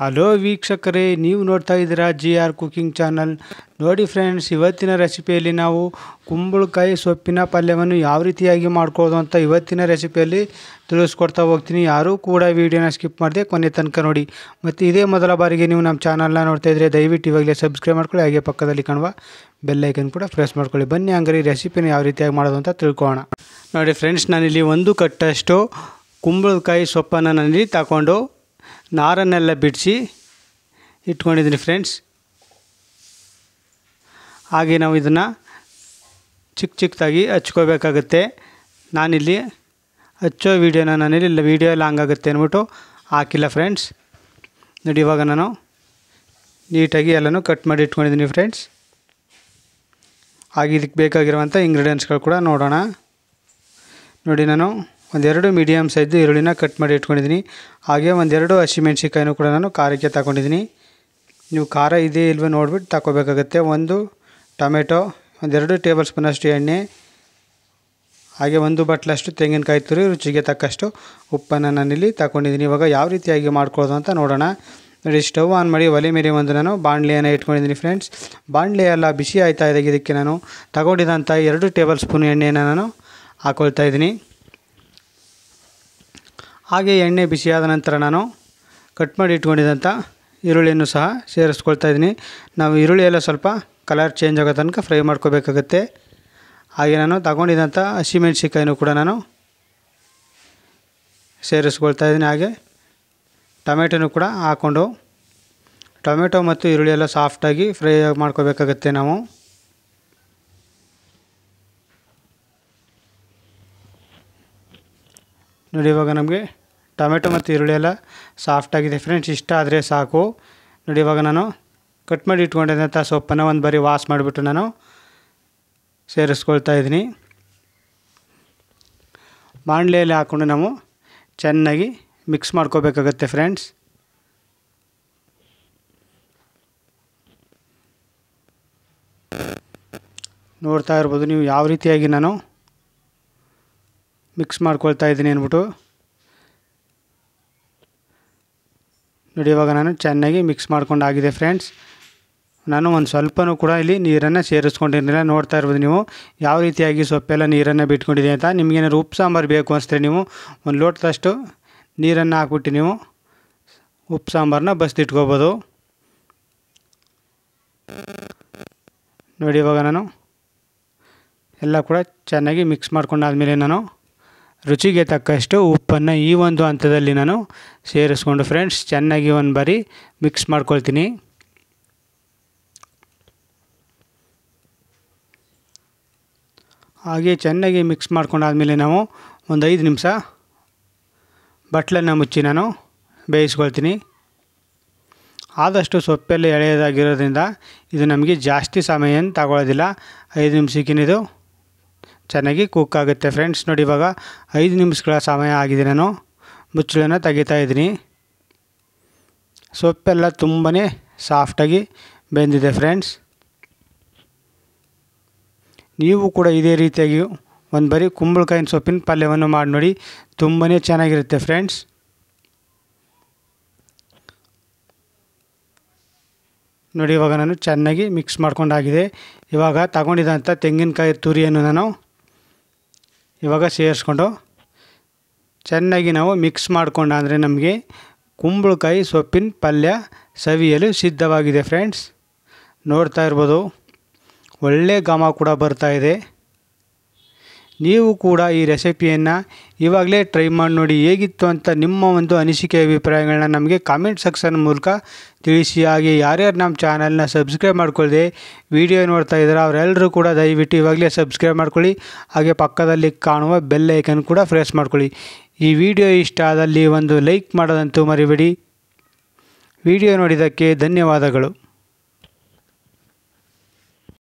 hello ವೀಕ್ಷಕರೇ ನೀವು ನೋಡ್ತಾ ಇದ್ದೀರಾ ಜಿ ಆರ್ ಕುಕಿಂಗ್ ಚಾನಲ್ ನೋಡಿ ಫ್ರೆಂಡ್ಸ್ ಇವತ್ತಿನ ರೆಸಿಪಿಯಲ್ಲಿ ನಾವು ಕುಂಬಳಕಾಯಿ ಸೊಪ್ಪಿನ ಪಲ್ಯವನ್ನು ಯಾವ ರೀತಿಯಾಗಿ ಮಾಡ್ಕೊಳ್ಳೋದು ಅಂತ ಇವತ್ತಿನ ರೆಸಿಪಿಯಲ್ಲಿ ತಿಳಿಸ್ಕೊಡ್ತಾ ಹೋಗ್ತೀನಿ ಯಾರೂ ಕೂಡ ವೀಡಿಯೋನ ಸ್ಕಿಪ್ ಮಾಡಿದೆ ಕೊನೆ ತನಕ ನೋಡಿ ಮತ್ತು ಇದೇ ಮೊದಲ ಬಾರಿಗೆ ನೀವು ನಮ್ಮ ಚಾನಲ್ನ ನೋಡ್ತಾ ಇದ್ದರೆ ದಯವಿಟ್ಟು ಇವಾಗಲೇ ಸಬ್ಸ್ಕ್ರೈಬ್ ಮಾಡ್ಕೊಳ್ಳಿ ಹಾಗೆ ಪಕ್ಕದಲ್ಲಿ ಕಾಣುವ ಬೆಲ್ಲೈಕನ್ ಕೂಡ ಪ್ರೆಸ್ ಮಾಡ್ಕೊಳ್ಳಿ ಬನ್ನಿ ಹಂಗಾರೆ ಈ ರೆಸಿಪಿನ ಯಾವ ರೀತಿಯಾಗಿ ಮಾಡೋದು ಅಂತ ತಿಳ್ಕೊಳ್ಳೋಣ ನೋಡಿ ಫ್ರೆಂಡ್ಸ್ ನಾನಿಲ್ಲಿ ಒಂದು ಕಟ್ಟಷ್ಟು ಕುಂಬಳಕಾಯಿ ಸೊಪ್ಪನ್ನು ನಾನಿಲ್ಲಿ ತಗೊಂಡು ನಾರನ್ನೆಲ್ಲ ಬಿಡಿಸಿ ಇಟ್ಕೊಂಡಿದ್ದೀನಿ ಫ್ರೆಂಡ್ಸ್ ಹಾಗೆ ನಾವು ಇದನ್ನು ಚಿಕ್ಕ ಚಿಕ್ಕದಾಗಿ ಹಚ್ಕೋಬೇಕಾಗತ್ತೆ ನಾನಿಲ್ಲಿ ಹಚ್ಚೋ ವೀಡಿಯೋನ ನಾನಿಲ್ಲಿ ವೀಡಿಯೋ ಲಾಂಗ್ ಆಗುತ್ತೆ ಅಂದ್ಬಿಟ್ಟು ಹಾಕಿಲ್ಲ ಫ್ರೆಂಡ್ಸ್ ನೋಡಿ ಇವಾಗ ನಾನು ನೀಟಾಗಿ ಎಲ್ಲನೂ ಕಟ್ ಮಾಡಿ ಇಟ್ಕೊಂಡಿದ್ದೀನಿ ಫ್ರೆಂಡ್ಸ್ ಹಾಗೆ ಇದಕ್ಕೆ ಬೇಕಾಗಿರುವಂಥ ಇಂಗ್ರೀಡಿಯೆಂಟ್ಸ್ಗಳು ಕೂಡ ನೋಡೋಣ ನೋಡಿ ನಾನು ಒಂದೆರಡು ಮೀಡಿಯಮ್ ಸೈಜ್ ಈರುಳ್ಳಿನ ಕಟ್ ಮಾಡಿ ಇಟ್ಕೊಂಡಿದ್ದೀನಿ ಹಾಗೆ ಒಂದೆರಡು ಹಸಿಮೆಣ್ಸಿಕಾಯಿನೂ ಕೂಡ ನಾನು ಖಾರಕ್ಕೆ ತಗೊಂಡಿದ್ದೀನಿ ನೀವು ಖಾರ ಇದೆಯೇ ಇಲ್ವೋ ನೋಡ್ಬಿಟ್ಟು ತಗೋಬೇಕಾಗತ್ತೆ ಒಂದು ಟೊಮೆಟೊ ಒಂದೆರಡು ಟೇಬಲ್ ಸ್ಪೂನಷ್ಟು ಎಣ್ಣೆ ಹಾಗೆ ಒಂದು ಬಟ್ಲಷ್ಟು ತೆಂಗಿನಕಾಯಿ ತುರಿ ರುಚಿಗೆ ತಕ್ಕಷ್ಟು ಉಪ್ಪನ್ನು ನಾನಿಲ್ಲಿ ತಗೊಂಡಿದ್ದೀನಿ ಇವಾಗ ಯಾವ ರೀತಿಯಾಗಿ ಮಾಡ್ಕೊಳ್ಳೋದು ಅಂತ ನೋಡೋಣ ನೋಡಿ ಸ್ಟವ್ ಆನ್ ಮಾಡಿ ಒಲೆ ಮೇಲೆ ಒಂದು ನಾನು ಬಾಣಲೆಯನ್ನು ಇಟ್ಕೊಂಡಿದ್ದೀನಿ ಫ್ರೆಂಡ್ಸ್ ಬಾಣಲೆ ಎಲ್ಲ ಬಿಸಿ ಆಯ್ತಾ ಇದೆ ಇದಕ್ಕೆ ನಾನು ತಗೊಂಡಿದ್ದಂಥ ಎರಡು ಟೇಬಲ್ ಸ್ಪೂನ್ ಎಣ್ಣೆಯನ್ನು ನಾನು ಹಾಕ್ಕೊಳ್ತಾ ಇದ್ದೀನಿ ಹಾಗೆ ಎಣ್ಣೆ ಬಿಸಿಯಾದ ನಂತರ ನಾನು ಕಟ್ ಮಾಡಿ ಇಟ್ಕೊಂಡಿದ್ದಂಥ ಈರುಳ್ಳಿಯನ್ನು ಸಹ ಸೇರಿಸ್ಕೊಳ್ತಾ ಇದ್ದೀನಿ ನಾವು ಈರುಳ್ಳಿ ಎಲ್ಲ ಸ್ವಲ್ಪ ಕಲರ್ ಚೇಂಜ್ ಆಗೋ ತನಕ ಫ್ರೈ ಮಾಡ್ಕೋಬೇಕಾಗುತ್ತೆ ಹಾಗೆ ನಾನು ತಗೊಂಡಿದ್ದಂಥ ಹಸಿಮೆಣಸಿಕಾಯಿನೂ ಕೂಡ ನಾನು ಸೇರಿಸ್ಕೊಳ್ತಾ ಇದ್ದೀನಿ ಹಾಗೆ ಟೊಮೆಟೊನೂ ಕೂಡ ಹಾಕ್ಕೊಂಡು ಟೊಮೆಟೊ ಮತ್ತು ಈರುಳ್ಳಿ ಎಲ್ಲ ಸಾಫ್ಟಾಗಿ ಫ್ರೈ ಮಾಡ್ಕೋಬೇಕಾಗತ್ತೆ ನಾವು ನೋಡಿ ಇವಾಗ ನಮಗೆ ಟೊಮೆಟೊ ಮತ್ತು ಈರುಳ್ಳಿ ಎಲ್ಲ ಸಾಫ್ಟಾಗಿದೆ ಫ್ರೆಂಡ್ಸ್ ಇಷ್ಟ ಆದರೆ ಸಾಕು ನೋಡಿ ಇವಾಗ ನಾನು ಕಟ್ ಮಾಡಿ ಇಟ್ಕೊಂಡಿದ್ದಂಥ ಸೊಪ್ಪನ್ನು ಒಂದು ಬಾರಿ ವಾಶ್ ಮಾಡಿಬಿಟ್ಟು ನಾನು ಸೇರಿಸ್ಕೊಳ್ತಾ ಇದ್ದೀನಿ ಬಾಣಲೆಯಲ್ಲಿ ಹಾಕ್ಕೊಂಡು ನಾವು ಚೆನ್ನಾಗಿ ಮಿಕ್ಸ್ ಮಾಡ್ಕೋಬೇಕಾಗತ್ತೆ ಫ್ರೆಂಡ್ಸ್ ನೋಡ್ತಾ ಇರ್ಬೋದು ನೀವು ಯಾವ ರೀತಿಯಾಗಿ ನಾನು ಮಿಕ್ಸ್ ಮಾಡ್ಕೊಳ್ತಾ ಇದ್ದೀನಿ ಅಂದ್ಬಿಟ್ಟು ನೋಡಿ ಇವಾಗ ನಾನು ಚೆನ್ನಾಗಿ ಮಿಕ್ಸ್ ಮಾಡ್ಕೊಂಡಾಗಿದೆ ಫ್ರೆಂಡ್ಸ್ ನಾನು ಒಂದು ಸ್ವಲ್ಪನೂ ಕೂಡ ಇಲ್ಲಿ ನೀರನ್ನು ಸೇರಿಸ್ಕೊಂಡಿರಲಿಲ್ಲ ನೋಡ್ತಾ ಇರ್ಬೋದು ನೀವು ಯಾವ ರೀತಿಯಾಗಿ ಸೊಪ್ಪೆಲ್ಲ ನೀರನ್ನು ಬಿಟ್ಕೊಂಡಿದೆ ಅಂತ ನಿಮಗೇನಾದ್ರು ಉಪ್ಪು ಸಾಂಬಾರು ಬೇಕು ಅನಿಸ್ತಾರೆ ನೀವು ಒಂದು ಲೋಟದಷ್ಟು ನೀರನ್ನು ಹಾಕ್ಬಿಟ್ಟು ನೀವು ಉಪ್ಪು ಸಾಂಬಾರನ್ನ ಬಸ್ದಿಟ್ಕೋಬೋದು ನೋಡಿ ಇವಾಗ ನಾನು ಎಲ್ಲ ಕೂಡ ಚೆನ್ನಾಗಿ ಮಿಕ್ಸ್ ಮಾಡ್ಕೊಂಡಾದ್ಮೇಲೆ ನಾನು ರುಚಿಗೆ ತಕ್ಕಷ್ಟು ಉಪ್ಪನ್ನು ಈ ಒಂದು ಹಂತದಲ್ಲಿ ನಾನು ಸೇರಿಸ್ಕೊಂಡು ಫ್ರೆಂಡ್ಸ್ ಚೆನ್ನಾಗಿ ಒಂದು ಬಾರಿ ಮಿಕ್ಸ್ ಮಾಡ್ಕೊಳ್ತೀನಿ ಹಾಗೆ ಚೆನ್ನಾಗಿ ಮಿಕ್ಸ್ ಮಾಡ್ಕೊಂಡಾದಮೇಲೆ ನಾವು ಒಂದು ಐದು ನಿಮಿಷ ಬಟ್ಲನ್ನು ಮುಚ್ಚಿ ನಾನು ಬೇಯಿಸ್ಕೊಳ್ತೀನಿ ಆದಷ್ಟು ಸೊಪ್ಪಲ್ಲಿ ಎಳೆಯೋದಾಗಿರೋದ್ರಿಂದ ಇದು ನಮಗೆ ಜಾಸ್ತಿ ಸಮಯ ತಗೊಳ್ಳೋದಿಲ್ಲ ಐದು ಇದು ಚೆನ್ನಾಗಿ ಕುಕ್ ಆಗುತ್ತೆ ಫ್ರೆಂಡ್ಸ್ ನೋಡಿ ಇವಾಗ ಐದು ನಿಮಿಷಗಳ ಸಮಯ ಆಗಿದೆ ನಾನು ಮುಚ್ಚಳನ್ನು ತೆಗಿತಾ ಇದ್ದೀನಿ ಸೊಪ್ಪೆಲ್ಲ ತುಂಬಾ ಸಾಫ್ಟಾಗಿ ಬೆಂದಿದೆ ಫ್ರೆಂಡ್ಸ್ ನೀವು ಕೂಡ ಇದೇ ರೀತಿಯಾಗಿ ಒಂದು ಬರಿ ಕುಂಬಳಕಾಯಿನ ಸೊಪ್ಪಿನ ಪಲ್ಯವನ್ನು ಮಾಡಿ ನೋಡಿ ತುಂಬನೇ ಚೆನ್ನಾಗಿರುತ್ತೆ ಫ್ರೆಂಡ್ಸ್ ನೋಡಿ ಇವಾಗ ನಾನು ಚೆನ್ನಾಗಿ ಮಿಕ್ಸ್ ಮಾಡ್ಕೊಂಡಾಗಿದೆ ಇವಾಗ ತಗೊಂಡಿದ್ದಂಥ ತೆಂಗಿನಕಾಯಿ ತುರಿಯನ್ನು ನಾನು ಇವಾಗ ಸೇರಿಸ್ಕೊಂಡು ಚೆನ್ನಾಗಿ ನಾವು ಮಿಕ್ಸ್ ಮಾಡಿಕೊಂಡಂದರೆ ನಮಗೆ ಕುಂಬಳಕಾಯಿ ಸೊಪ್ಪಿನ ಪಲ್ಯ ಸವಿಯಲು ಸಿದ್ಧವಾಗಿದೆ ಫ್ರೆಂಡ್ಸ್ ನೋಡ್ತಾ ಇರ್ಬೋದು ಒಳ್ಳೆ ಘಮ ಕೂಡ ಬರ್ತಾಯಿದೆ ನೀವು ಕೂಡ ಈ ರೆಸಿಪಿಯನ್ನು ಇವಾಗಲೇ ಟ್ರೈ ಮಾಡಿ ನೋಡಿ ಹೇಗಿತ್ತು ಅಂತ ನಿಮ್ಮ ಒಂದು ಅನಿಸಿಕೆ ಅಭಿಪ್ರಾಯಗಳನ್ನ ನಮಗೆ ಕಾಮೆಂಟ್ ಸೆಕ್ಷನ್ ಮೂಲಕ ತಿಳಿಸಿ ಹಾಗೆ ಯಾರ್ಯಾರು ನಮ್ಮ ಚಾನಲ್ನ ಸಬ್ಸ್ಕ್ರೈಬ್ ಮಾಡ್ಕೊಳ್ಳದೆ ವಿಡಿಯೋ ನೋಡ್ತಾ ಇದ್ದಾರೆ ಅವರೆಲ್ಲರೂ ಕೂಡ ದಯವಿಟ್ಟು ಇವಾಗಲೇ ಸಬ್ಸ್ಕ್ರೈಬ್ ಮಾಡ್ಕೊಳ್ಳಿ ಹಾಗೆ ಪಕ್ಕದಲ್ಲಿ ಕಾಣುವ ಬೆಲ್ ಐಕನ್ ಕೂಡ ಫ್ರೆಸ್ ಮಾಡ್ಕೊಳ್ಳಿ ಈ ವಿಡಿಯೋ ಇಷ್ಟ ಆದಲ್ಲಿ ಒಂದು ಲೈಕ್ ಮಾಡೋದಂತೂ ಮರಿಬೇಡಿ ವಿಡಿಯೋ ನೋಡಿದ್ದಕ್ಕೆ ಧನ್ಯವಾದಗಳು